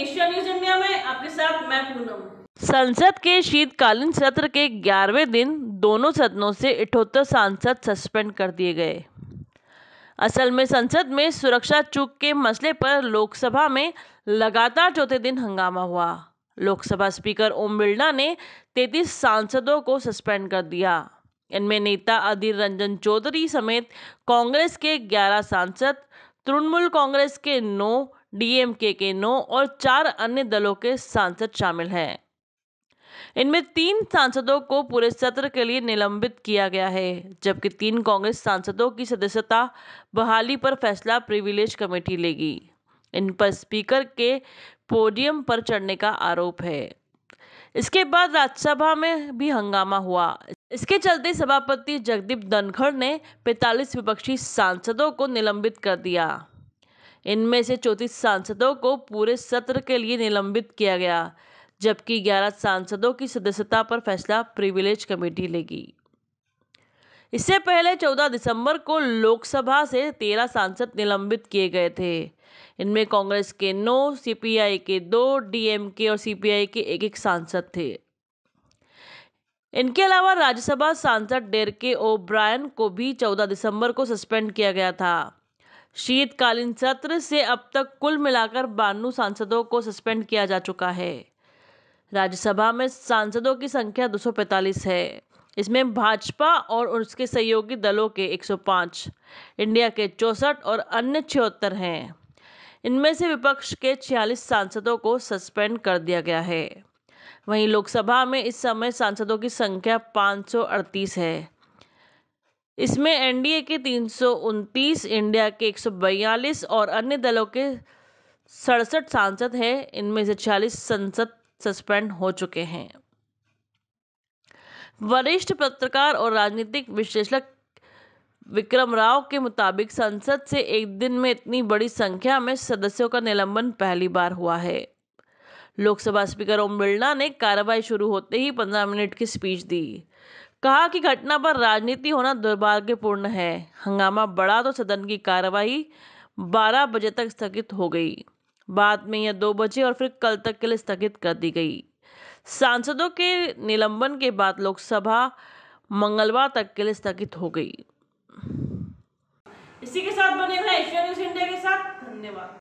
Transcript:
Asia news India में आपके साथ मैं पूनम संसद के शीतकालीन सत्र के ग्यारहवें दिन दोनों सदनों से इठोत्तर सांसद सस्पेंड कर दिए गए असल में संसद में सुरक्षा चूक के मसले पर लोकसभा में लगातार चौथे दिन हंगामा हुआ लोकसभा स्पीकर ओम बिरला ने 33 सांसदों को सस्पेंड कर दिया इनमें नेता अधीर रंजन चौधरी समेत कांग्रेस के 11 सांसद तृणमूल कांग्रेस के नौ डीएमके के नौ और चार अन्य दलों के सांसद शामिल हैं इनमें तीन सांसदों को पूरे सत्र के लिए निलंबित किया गया है जबकि तीन कांग्रेस सांसदों की सदस्यता बहाली पर फैसला प्रिविलेज कमेटी लेगी इन पर स्पीकर के पोडियम पर चढ़ने का आरोप है इसके बाद राज्यसभा में भी हंगामा हुआ इसके चलते सभापति जगदीप धनखड़ ने 45 विपक्षी सांसदों को निलंबित कर दिया इनमें से चौंतीस सांसदों को पूरे सत्र के लिए निलंबित किया गया जबकि ग्यारह सांसदों की सदस्यता पर फैसला प्रिविलेज कमेटी लेगी इससे पहले 14 दिसंबर को लोकसभा से 13 सांसद निलंबित किए गए थे इनमें कांग्रेस के नौ सीपीआई के दो डीएमके और सीपीआई के एक एक सांसद थे इनके अलावा राज्यसभा सांसद डेरके ओ ब्रायन को भी 14 दिसंबर को सस्पेंड किया गया था शीतकालीन सत्र से अब तक कुल मिलाकर बानवे सांसदों को सस्पेंड किया जा चुका है राज्यसभा में सांसदों की संख्या 245 है इसमें भाजपा और उसके सहयोगी दलों के 105, इंडिया के चौंसठ और अन्य छिहत्तर हैं इनमें से विपक्ष के 46 सांसदों को सस्पेंड कर दिया गया है वहीं लोकसभा में इस समय सांसदों की संख्या 538 है इसमें एनडीए के तीन सौ उनतीस इंडिया के एक सौ बयालीस और अन्य दलों के सड़सठ सांसद हैं इनमें से छियालीस संसद सस्पेंड हो चुके हैं वरिष्ठ पत्रकार और राजनीतिक विश्लेषक विक्रम राव के मुताबिक संसद से एक दिन में इतनी बड़ी संख्या में सदस्यों का निलंबन पहली बार हुआ है लोकसभा स्पीकर ओम बिरला ने कार्रवाई शुरू होते ही पंद्रह मिनट की स्पीच दी कहा कि घटना पर राजनीति होना दुर्भाग्यपूर्ण है हंगामा बढ़ा तो सदन की कार्यवाही 12 बजे तक स्थगित हो गई बाद में यह दो बजे और फिर कल तक के लिए स्थगित कर दी गई सांसदों के निलंबन के बाद लोकसभा मंगलवार तक के लिए स्थगित हो गई इसी के साथ बने रहे एशिया न्यूज इंडिया के साथ धन्यवाद